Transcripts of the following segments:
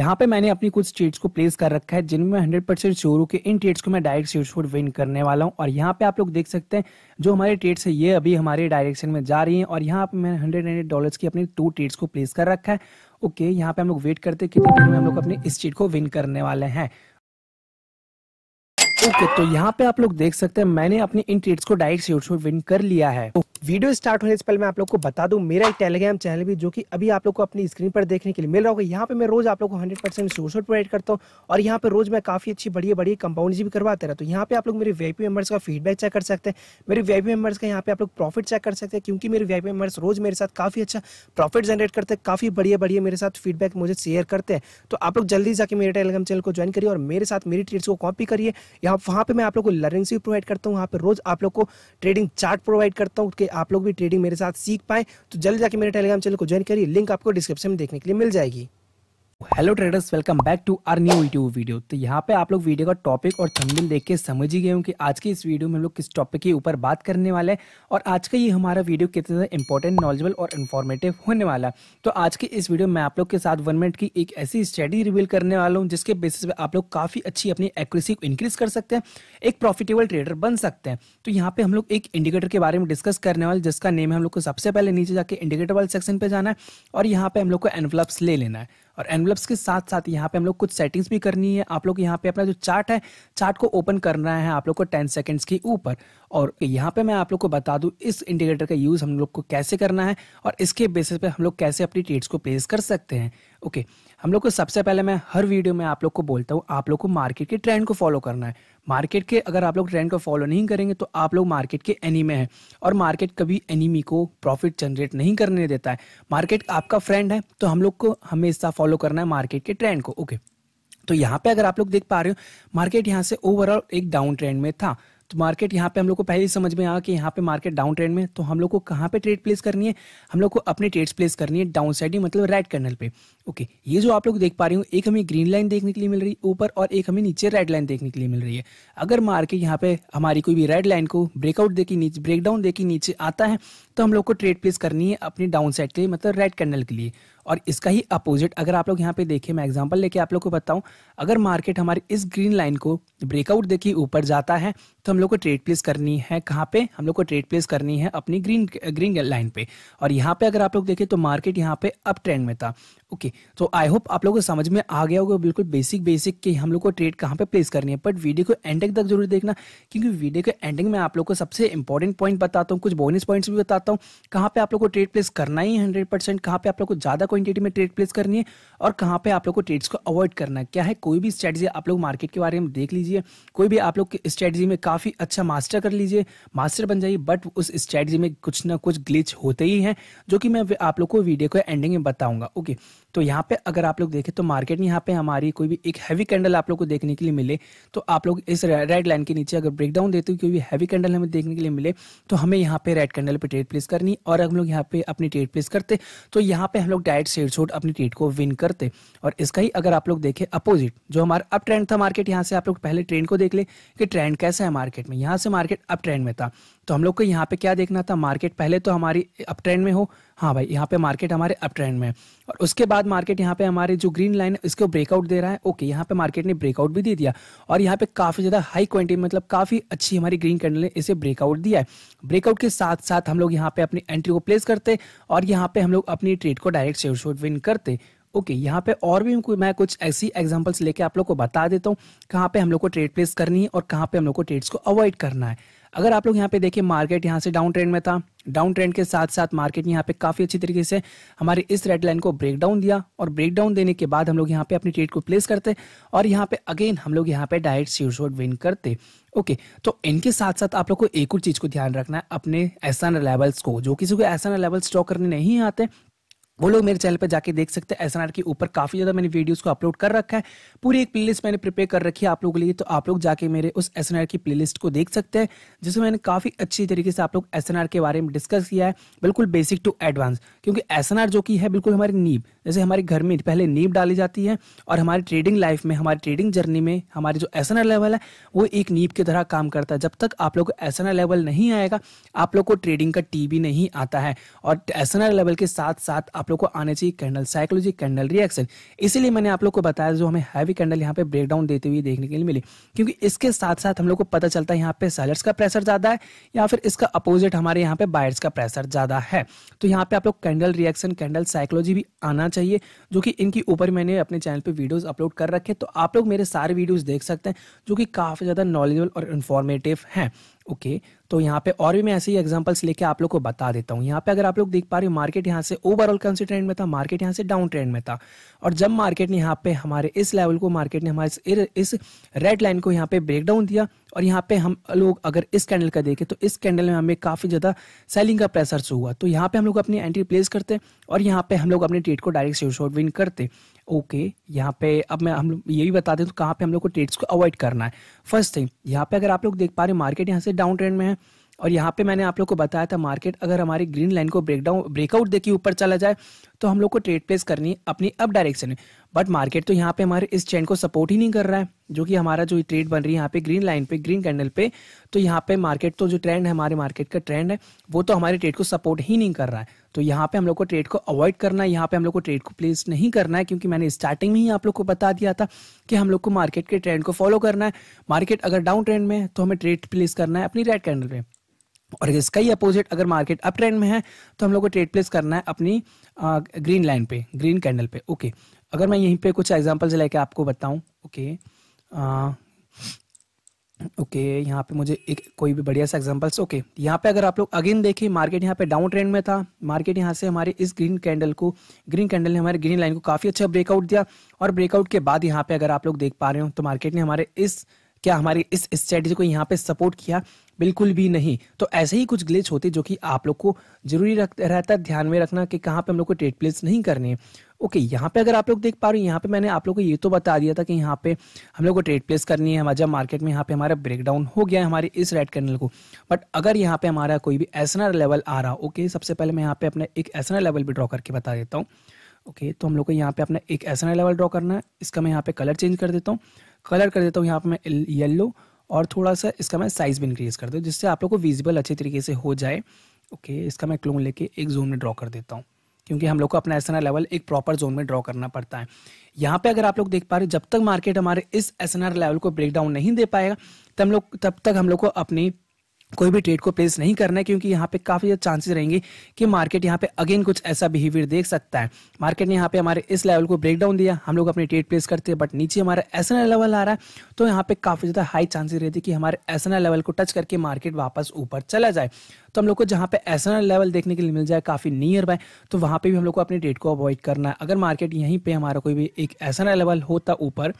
यहाँ पे मैंने अपनी कुछ ट्रेड्स को प्लेस कर रखा है जिनमें मैं परसेंट श्योर हूँ कि इन ट्रेड्स को मैं डायरेक्ट श्योर विन करने वाला हूँ और यहाँ पे आप लोग देख सकते हैं जो हमारे ट्रेड्स है ये अभी हमारे डायरेक्शन में जा रही है और यहाँ पे मैंने हंड्रेड हंड्रेड डॉलर्स की अपनी टू ट्रेड्स को प्लेस कर रखा है ओके यहाँ पे हम लोग वेट करते हैं कितने दिन में हम लोग अपने इस ट्रेड को विन करने वाले हैं ओके okay, तो यहाँ पे आप लोग देख सकते हैं मैंने अपने इन ट्रेड्स को डायरेक्ट शेयर में विन कर लिया है तो वीडियो स्टार्ट होने से पहले मैं आप लोग को बता दूं मेरा एक टेलीग्राम चैनल भी जो कि अभी आप लोग को अपनी स्क्रीन पर देखने के लिए मिल रहा होगा यहाँ पे मैं रोज आप लोग को 100 परसेंट सोर्स प्रोवाइड करता हूँ और यहाँ पे रोज मैं काफी अच्छी बढ़िया बढ़िया कंपाउंड भी करवाते रहता तो यहाँ पे आप लोग मेरे वीआईपी मेंबर्स का फीडबैक चेक कर सकते हैं मेरे वीआईपी मेंबर्स का यहाँ पे आप लोग प्रॉफिट चेक कर सकते हैं क्योंकि मेरे वीआईपी मेंबर्स रोज मेरे साथ काफी अच्छा प्रॉफिट जनरेट करते हैं काफी बढ़िया बढ़िया मेरे साथ फीडबैक मुझे शेयर करते हैं तो आप लोग जल्दी जाकर मेरे टेलीग्राम चैनल को ज्वाइन करिए और मेरे साथ मेरी ट्रीट्स को कॉपी करिए यहाँ वहाँ पे मैं आप लोग को लर्निंग्स भी प्रोवाइड करता हूँ वहाँ पे रोज़ आप लोग को ट्रेडिंग चार्ट प्रोवाइड करता हूँ कि आप लोग भी ट्रेडिंग मेरे साथ सीख पाएँ तो जल्द जाके मेरे टेलीग्राम चैनल को ज्वाइन करिए लिंक आपको डिस्क्रिप्शन में देखने के लिए मिल जाएगी hello traders welcome back to our new YouTube video तो यहाँ पे आप लोग वीडियो का टॉपिक और थंबनेल देख के समझ ही गए हो कि आज के इस वीडियो में हम लोग किस टॉपिक के ऊपर बात करने वाले हैं और आज का ये हमारा वीडियो कितना ज़्यादा इंपॉर्टेंट नॉलेजेबल और इन्फॉर्मेटिव होने वाला है तो आज के इस वीडियो में आप लोग के साथ वन मिनट की एक ऐसी स्टडी रिवील करने वाला हूँ जिसके बेसिस पर आप लोग काफ़ी अच्छी अपनी एक्यूरेसी इंक्रीज कर सकते हैं एक प्रॉफिटेबल ट्रेडर बन सकते हैं तो यहाँ पर हम लोग एक इंडिकेटर के बारे में डिस्कस करने वाले जिसका नेम है हम लोग को सबसे पहले नीचे जाकर इंडिकेटर वाले सेक्शन पर जाना है और यहाँ पे हम लोग को एनवलप्स ले लेना है और एनवलप्स के साथ साथ यहाँ पे हम लोग कुछ सेटिंग्स भी करनी है आप लोग यहाँ पे अपना जो चार्ट है चार्ट को ओपन करना है आप लोग को टेन सेकेंड्स के ऊपर और यहाँ पे मैं आप लोग को बता दूँ इस इंडिकेटर का यूज़ हम लोग को कैसे करना है और इसके बेसिस पे हम लोग कैसे अपनी ट्रेड्स को प्लेस कर सकते हैं ओके हम लोग को सबसे पहले मैं हर वीडियो में आप लोग को बोलता हूँ आप लोग को मार्केट के ट्रेंड को फॉलो करना है मार्केट के अगर आप लोग ट्रेंड को फॉलो नहीं करेंगे तो आप लोग मार्केट के एनीमे हैं और मार्केट कभी एनीमी को प्रॉफिट जनरेट नहीं करने देता है मार्केट आपका फ्रेंड है तो हम लोग को हमेशा फॉलो करना है मार्केट के ट्रेंड को ओके तो यहाँ पे अगर आप लोग देख पा रहे हो मार्केट यहाँ से ओवरऑल एक डाउन ट्रेंड में था तो मार्केट यहाँ पे हम लोग को पहले ही समझ में आया कि यहाँ पे मार्केट डाउन ट्रेंड में तो हम लोग को कहाँ पे ट्रेड प्लेस करनी है हम लोग को अपने ट्रेड्स प्लेस करनी है डाउन साइड मतलब राइट कर्नल पे ओके ये जो आप लोग देख पा रहे हो एक हमें ग्रीन लाइन देखने के लिए मिल रही है ऊपर और एक हमें नीचे रेड लाइन देखने के लिए मिल रही है अगर मार्केट यहाँ पे हमारी कोई भी रेड लाइन को ब्रेकआउट देखी नीचे ब्रेकडाउन दे के नीचे आता है तो हम लोग को ट्रेड प्लेस करनी है अपनी डाउन साइड के लिए मतलब रेड कैंडल के लिए और इसका ही अपोजिट अगर आप लोग यहाँ पे देखें मैं एग्जांपल लेके आप लोग को बताऊँ अगर मार्केट हमारी इस ग्रीन लाइन को ब्रेकआउट देखिए ऊपर जाता है तो हम लोग को ट्रेड प्लेस करनी है कहाँ पे हम लोग को ट्रेड प्लेस करनी है अपनी ग्रीन ग्रीन लाइन पे और यहाँ पे अगर आप लोग देखें तो मार्केट यहाँ पे अप ट्रेंड में था ओके तो आई होप आप लोगों को समझ में आ गया होगा बिल्कुल बेसिक बेसिक कि हम लोग को ट्रेड कहाँ पे प्लेस करनी है बट वीडियो को एंडिंग तक जरूर देखना क्योंकि वीडियो के एंडिंग में आप लोग को सबसे इंपॉर्टेंट पॉइंट बताता हूँ कुछ बोनस पॉइंट्स भी बताता हूँ कहाँ पे आप लोग को ट्रेड प्लेस करना ही हंड्रेड परसेंट कहाँ पे आप लोग को ज़्यादा क्वान्टिटी में ट्रेड प्लेस करनी है और कहाँ पर आप लोग को ट्रेड्स को अवॉइड करना है क्या है कोई भी स्ट्रेटजी आप लोग मार्केट के बारे में देख लीजिए कोई भी आप लोग स्ट्रेटजी में काफ़ी अच्छा मास्टर कर लीजिए मास्टर बन जाइए बट उस स्ट्रेटजी में कुछ ना कुछ ग्लिच होते ही हैं जो कि मैं आप लोग को वीडियो को एंडिंग में बताऊंगा ओके तो यहाँ पे अगर आप लोग देखें तो मार्केट में यहाँ पे हमारी कोई भी एक हैवी कैंडल आप लोग को देखने के लिए मिले तो आप लोग इस रेड लाइन के नीचे अगर ब्रेकडाउन देते हुए कोई भी हैवी कैंडल हमें देखने के लिए मिले तो हमें यहाँ पे रेड कैंडल पे ट्रेड प्लेस करनी और हम लोग यहाँ पे अपनी ट्रेड प्लेस करते तो यहाँ पे हम लोग डायरेक्ट शेयर छोड़ अपनी ट्रेड को विन करते और इसका ही अगर आप लोग देखें अपोजिट जो हमारा अप ट्रेंड था मार्केट यहाँ से आप लोग पहले ट्रेंड को देख ले कि ट्रेंड कैसा है मार्केट में यहाँ से मार्केट अप ट्रेंड में था तो हम लोग को यहाँ पे क्या देखना था मार्केट पहले तो हमारी अप ट्रेंड में हो हाँ भाई यहाँ पे मार्केट हमारे अप ट्रेंड में है और उसके बाद मार्केट यहाँ पे हमारे जो ग्रीन लाइन है इसको ब्रेकआउट दे रहा है ओके यहाँ पे मार्केट ने ब्रेकआउट भी दे दिया और यहाँ पे काफ़ी ज़्यादा हाई क्वांटिटी मतलब काफ़ी अच्छी हमारी ग्रीन कैंडल ने इसे ब्रेकआउट दिया है ब्रेकआउट के साथ साथ हम लोग यहाँ पे अपनी एंट्री को प्लेस करते और यहाँ पे हम लोग अपनी ट्रेड को डायरेक्ट शेयर शोट विन करते ओके okay, यहाँ पे और भी मैं कुछ ऐसी एग्जांपल्स लेके आप लोग को बता देता हूँ कहाँ पे हम लोग को ट्रेड प्लेस करनी है और कहाँ पे हम लोग को ट्रेड्स को अवॉइड करना है अगर आप लोग यहाँ पे देखिए मार्केट यहाँ से डाउन ट्रेंड में था डाउन ट्रेंड के साथ साथ मार्केट ने यहाँ पे काफी अच्छी तरीके से हमारे इस रेड लाइन को ब्रेक डाउन दिया और ब्रेक डाउन देने के बाद हम लोग यहाँ पे अपनी ट्रेड को प्लेस करते और यहाँ पे अगेन हम लोग यहाँ पे डायरेक्ट शेयर शोट विन करते ओके तो इनके साथ साथ आप लोग को एक और चीज को ध्यान रखना है अपने ऐसा लेवल्स को जो किसी को ऐसा लेवल स्टॉक करने नहीं आते वो लोग मेरे चैनल पर जाके देख सकते हैं एस के ऊपर काफी ज्यादा मैंने वीडियोस को अपलोड कर रखा है पूरी एक प्लेलिस्ट मैंने प्रिपेयर कर रखी है आप लोगों के लिए तो आप लोग जाके मेरे उस एस की प्लेलिस्ट को देख सकते हैं जिसमें मैंने काफी अच्छी तरीके से आप लोग एस के बारे में डिस्कस किया है बिल्कुल बेसिक टू एडवांस क्योंकि एस जो की है बिल्कुल हमारी नीब जैसे हमारे घर में पहले नीब डाली जाती है और हमारे ट्रेडिंग लाइफ में हमारी ट्रेडिंग जर्नी में हमारे जो एस लेवल है वो एक नीब की तरह काम करता है जब तक आप लोग को एस लेवल नहीं आएगा आप लोग को ट्रेडिंग का टी नहीं आता है और एस लेवल के साथ साथ आप लोग को आने चाहिए कैंडल साइकोलॉजी कैंडल रिएक्शन इसीलिए मैंने आप लोग को बताया जो हमें हैवी कैंडल यहाँ पे ब्रेक डाउन देते हुए देखने के लिए मिली क्योंकि इसके साथ साथ हम लोग को पता चलता है यहाँ पे सेलर्स का प्रेशर ज्यादा है या फिर इसका अपोजिट हमारे यहाँ पे बायर्स का प्रेशर ज्यादा है तो यहाँ पे आप लोग कैंडल रिएक्शन कैंडल साइकोलॉजी भी आना चाहिए जो कि इनके ऊपर मैंने अपने चैनल पर वीडियोज अपलोड कर रखे तो आप लोग मेरे सारे वीडियोज देख सकते हैं जो कि काफी ज्यादा नॉलेजेबल और इन्फॉर्मेटिव है ओके okay, तो यहाँ पे और भी मैं ऐसे ही एग्जांपल्स लेके आप लोग को बता देता हूँ यहाँ पे अगर आप लोग देख पा रहे हो मार्केट यहाँ से ओवरऑल कौन से ट्रेंड में था मार्केट यहाँ से डाउन ट्रेंड में था और जब मार्केट ने यहाँ पे हमारे इस लेवल को मार्केट ने हमारे इस रेड लाइन को यहाँ पे ब्रेकडाउन दिया और यहाँ पे हम लोग अगर इस कैंडल का देखें तो इस कैंडल में हमें काफ़ी ज़्यादा सेलिंग का प्रेशर हुआ तो यहाँ पे हम लोग अपनी एंट्री प्लेस करते और यहाँ पे हम लोग अपने ट्रेड को डायरेक्ट शेयर शॉर्ट विन करते ओके यहाँ पे अब मैं हम ये भी बता दें तो कहाँ पे हम लोग को ट्रेड्स को अवॉइड करना है फर्स्ट थिंग यहाँ पे अगर आप लोग देख पा रहे हैं मार्केट यहाँ से डाउन ट्रेंड में है और यहाँ पे मैंने आप लोग को बताया था मार्केट अगर हमारी ग्रीन लाइन को ब्रेकडाउन ब्रेकआउट देखिए ऊपर चला जाए तो हम लोग को ट्रेड प्लेस करनी है अपनी अप डायरेक्शन में बट मार्केट तो यहाँ पे हमारे इस चैन को सपोर्ट ही नहीं कर रहा है जो कि हमारा जो ट्रेड बन रही है यहाँ पे ग्रीन लाइन पे ग्रीन कैंडल पे तो यहाँ पे मार्केट तो जो ट्रेंड है हमारे मार्केट का ट्रेंड है वो तो हमारे ट्रेड को सपोर्ट ही नहीं कर रहा है तो यहाँ पे हम लोग को ट्रेड को अवॉइड करना है यहाँ पे हम लोग को ट्रेड को प्लेस नहीं करना है क्योंकि मैंने स्टार्टिंग में ही आप लोग को बता दिया था कि हम लोग को मार्केट के ट्रेंड को फॉलो करना है मार्केट अगर डाउन ट्रेंड में है तो हमें ट्रेड प्लेस करना है अपनी रेड कैंडल पे और इसका ही अपोजिट अगर मार्केट अप ट्रेंड में है तो हम लोग को ट्रेड प्लेस करना है अपनी आ, ग्रीन लाइन पे ग्रीन कैंडल पे ओके अगर मैं यहीं पे कुछ एग्जांपल्स लेके आपको बताऊं ओके आ, ओके यहाँ पे मुझे एक कोई भी बढ़िया सा एग्जांपल्स ओके यहाँ पे अगर आप लोग अगेन देखें मार्केट यहाँ पे डाउन ट्रेंड में था मार्केट यहाँ से हमारे इस ग्रीन कैंडल को ग्रीन कैंडल ने हमारे ग्रीन लाइन को काफ़ी अच्छा ब्रेकआउट दिया और ब्रेकआउट के बाद यहाँ पे अगर आप लोग देख पा रहे हो तो मार्केट ने हमारे इस क्या हमारी इस स्ट्रेटजी को यहाँ पे सपोर्ट किया बिल्कुल भी नहीं तो ऐसे ही कुछ ग्लिच होते जो कि आप लोग को जरूरी रख रहता है ध्यान में रखना कि कहाँ पे हम लोग को ट्रेड प्लेस नहीं करने ओके यहाँ पे अगर आप लोग देख पा रहे हो यहाँ पे मैंने आप लोग को ये तो बता दिया था कि यहाँ पे हम लोग को ट्रेड प्लेस करनी है हमारे मार्केट में यहाँ पे हमारा ब्रेकडाउन हो गया है हमारे इस रेड कैंडल को बट अगर यहाँ पे हमारा कोई भी एस लेवल आ रहा ओके सबसे पहले मैं यहाँ पे अपना एक एस लेवल भी ड्रॉ करके बता देता हूँ ओके तो हम लोग को यहाँ पे अपना एक ऐसा लेवल ड्रॉ करना है इसका मैं यहाँ पे कलर चेंज कर देता हूँ कलर कर देता हूँ यहाँ पर मैं येल्लो और थोड़ा सा इसका मैं साइज़ भी इंक्रीज़ कर दूँ जिससे आप लोग को विजिबल अच्छे तरीके से हो जाए ओके इसका मैं क्लोन लेके एक जोन में ड्रॉ कर देता हूँ क्योंकि हम लोग को अपना एस लेवल एक प्रॉपर जोन में ड्रॉ करना पड़ता है यहाँ पे अगर आप लोग देख पा रहे जब तक मार्केट हमारे इस एस लेवल को ब्रेक डाउन नहीं दे पाएगा तब लोग तब तक हम लोग को अपनी कोई भी ट्रेड को प्लेस नहीं करना है क्योंकि यहाँ पे काफ़ी ज्यादा चांसेस रहेंगे कि मार्केट यहाँ पे अगेन कुछ ऐसा बिहेवियर देख सकता है मार्केट ने यहाँ पे हमारे इस लेवल को ब्रेक डाउन दिया हम लोग अपने ट्रेड प्लेस करते हैं बट नीचे हमारा एस लेवल आ रहा है तो यहाँ पे काफ़ी ज़्यादा हाई चांसेस रहती है कि हमारे एस लेवल को टच करके मार्केट वापस ऊपर चला जाए तो हम लोग को जहाँ पे एस लेवल देखने के लिए मिल जाए काफ़ी नियर बाय तो वहाँ पर भी हम लोग को अपने ट्रेड को अवॉइड करना है अगर मार्केट यहीं पर हमारा कोई भी एक एस लेवल होता ऊपर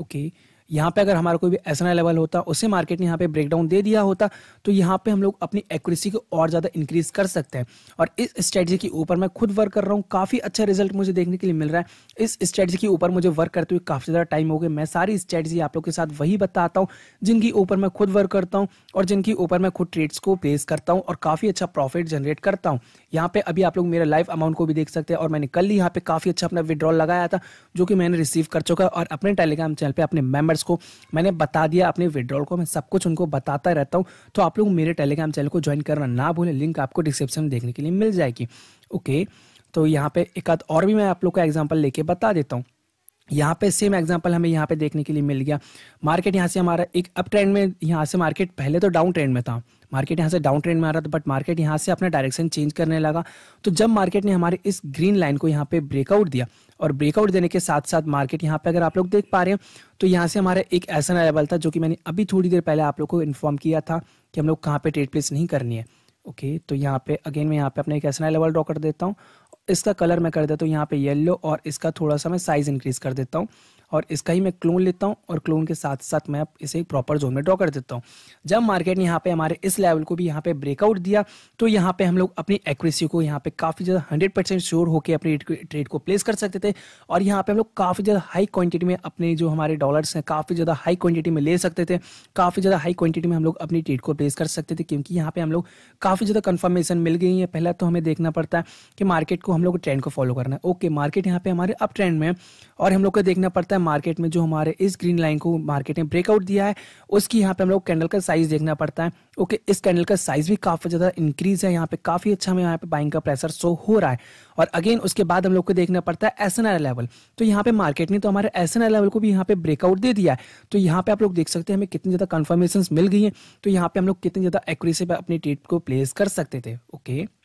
ओके okay, यहाँ पे अगर हमारा कोई भी एस लेवल होता उसे मार्केट ने यहाँ पे ब्रेकडाउन दे दिया होता तो यहाँ पे हम लोग अपनी एक्यूरेसी को और ज़्यादा इंक्रीज कर सकते हैं और इस स्ट्रेटजी के ऊपर मैं खुद वर्क कर रहा हूँ काफ़ी अच्छा रिजल्ट मुझे देखने के लिए मिल रहा है इस स्ट्रेटजी के ऊपर मुझे वर्क करते हुए काफ़ी ज़्यादा टाइम हो गया मैं सारी स्ट्रेटजी आप लोग के साथ वही बताता हूँ जिनके ऊपर मैं खुद वर्क करता हूँ और जिनके ऊपर मैं खुद ट्रेड्स को प्लेस करता हूँ और काफ़ी अच्छा प्रॉफिट जनरेट करता हूँ यहाँ पे अभी आप लोग मेरा लाइव अमाउंट को भी देख सकते हैं और मैंने कल ही यहाँ पे काफ़ी अच्छा अपना विड्रॉल लगाया था जो कि मैंने रिसीव कर चुका और अपने टेलीग्राम चैनल पर अपने मेम्बर मेंबर्स को मैंने बता दिया अपने विड्रॉल को मैं सब कुछ उनको बताता रहता हूँ तो आप लोग मेरे टेलीग्राम चैनल को ज्वाइन करना ना भूलें लिंक आपको डिस्क्रिप्शन में देखने के लिए मिल जाएगी ओके तो यहाँ पे एक आध और भी मैं आप लोग का एग्जाम्पल लेके बता देता हूँ यहाँ पे सेम एग्जांपल हमें यहाँ पे देखने के लिए मिल गया मार्केट यहाँ से हमारा एक अप ट्रेंड में यहाँ से मार्केट पहले तो डाउन ट्रेंड में था मार्केट यहाँ से डाउन ट्रेंड में आ रहा था बट मार्केट यहाँ से अपना डायरेक्शन चेंज करने लगा तो जब मार्केट ने हमारे इस ग्रीन लाइन को यहाँ पे ब्रेकआउट दिया और ब्रेकआउट देने के साथ साथ मार्केट यहाँ पे अगर आप लोग देख पा रहे हैं तो यहाँ से हमारा एक ऐसा लेवल था जो कि मैंने अभी थोड़ी देर पहले आप लोग को इन्फॉर्म किया था कि हम लोग कहाँ पर ट्रेड प्लेस नहीं करनी है ओके तो यहाँ पे अगेन मैं यहाँ पे अपना एक ऐसा लेवल ड्रॉ कर देता हूँ इसका कलर मैं कर देता हूँ यहाँ पे येलो और इसका थोड़ा सा मैं साइज़ इंक्रीज़ कर देता हूँ और इसका ही मैं क्लोन लेता हूँ और क्लोन के साथ साथ मैं इसे प्रॉपर जोन में ड्रॉ कर देता हूँ जब मार्केट ने यहाँ पे हमारे इस लेवल को भी यहाँ पे ब्रेकआउट दिया तो यहाँ पे हम लोग अपनी एक्यूरेसी को यहाँ पे काफ़ी ज़्यादा हंड्रेड परसेंट श्योर होकर अपनी ट्रेड को प्लेस कर सकते थे और यहाँ पे हम लोग काफ़ी ज़्यादा हाई क्वांटिटी में अपने जो हमारे डॉलर्स हैं काफ़ी ज़्यादा हाई क्वांटिटी में ले सकते थे काफ़ी ज़्यादा हाई क्वांटिटी में हम लोग अपनी ट्रेड को प्लेस कर सकते थे क्योंकि यहाँ पे हम लोग काफ़ी ज़्यादा कंफर्मेशन मिल गई है पहला तो हमें देखना पड़ता है कि मार्केट को हम लोग ट्रेंड को फॉलो करना है ओके मार्केट यहाँ पे हमारे अप ट्रेंड में और हम लोग को देखना पड़ता है है मार्केट में जो हमारे इस ग्रीन लाइन को मार्केट ने ब्रेकआउट दिया है उसकी यहाँ पे हम लोग कैंडल का साइज देखना पड़ता है ओके इस कैंडल का साइज भी काफ़ी ज़्यादा इंक्रीज है यहाँ पे काफ़ी अच्छा हमें यहाँ पे बाइंग का प्रेशर शो हो रहा है और अगेन उसके बाद हम लोग को देखना पड़ता है एस लेवल तो यहाँ पे मार्केट ने तो हमारे एस लेवल को भी यहाँ पे ब्रेकआउट दे दिया है तो यहाँ पे आप लोग देख सकते हैं हमें कितनी ज़्यादा कन्फर्मेशन मिल गई है तो यहाँ पे हम लोग कितनी ज़्यादा एक्यूरेसी पर अपनी ट्रेड को प्लेस कर सकते थे ओके okay?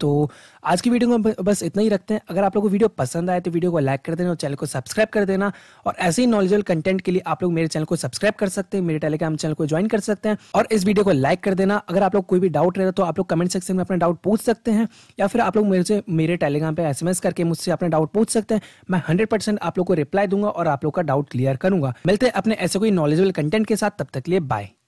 तो आज की वीडियो में बस इतना ही रखते हैं अगर आप लोगों को वीडियो पसंद आए तो वीडियो को लाइक कर देना और चैनल को सब्सक्राइब कर देना और ऐसे ही नॉलेजल कंटेंट के लिए आप लोग मेरे चैनल को सब्सक्राइब कर सकते हैं मेरे टेलीग्राम चैनल को ज्वाइन कर सकते हैं और इस वीडियो को लाइक कर देना अगर आप लोग कोई भी डाउट रहे तो आप लोग कमेंट सेक्शन में अपना डाउट पूछ सकते हैं या फिर आप लोग मेरे से मेरे टेलीग्राम पर एस करके मुझसे अपना डाउट पूछ सकते हैं मैं हंड्रेड आप लोग को रिप्लाई दूंगा और आप लोग का डाउट क्लियर करूंगा मिलते हैं अपने ऐसे कोई नॉलेजेबल कंटेंट के साथ तब तक लिए बाय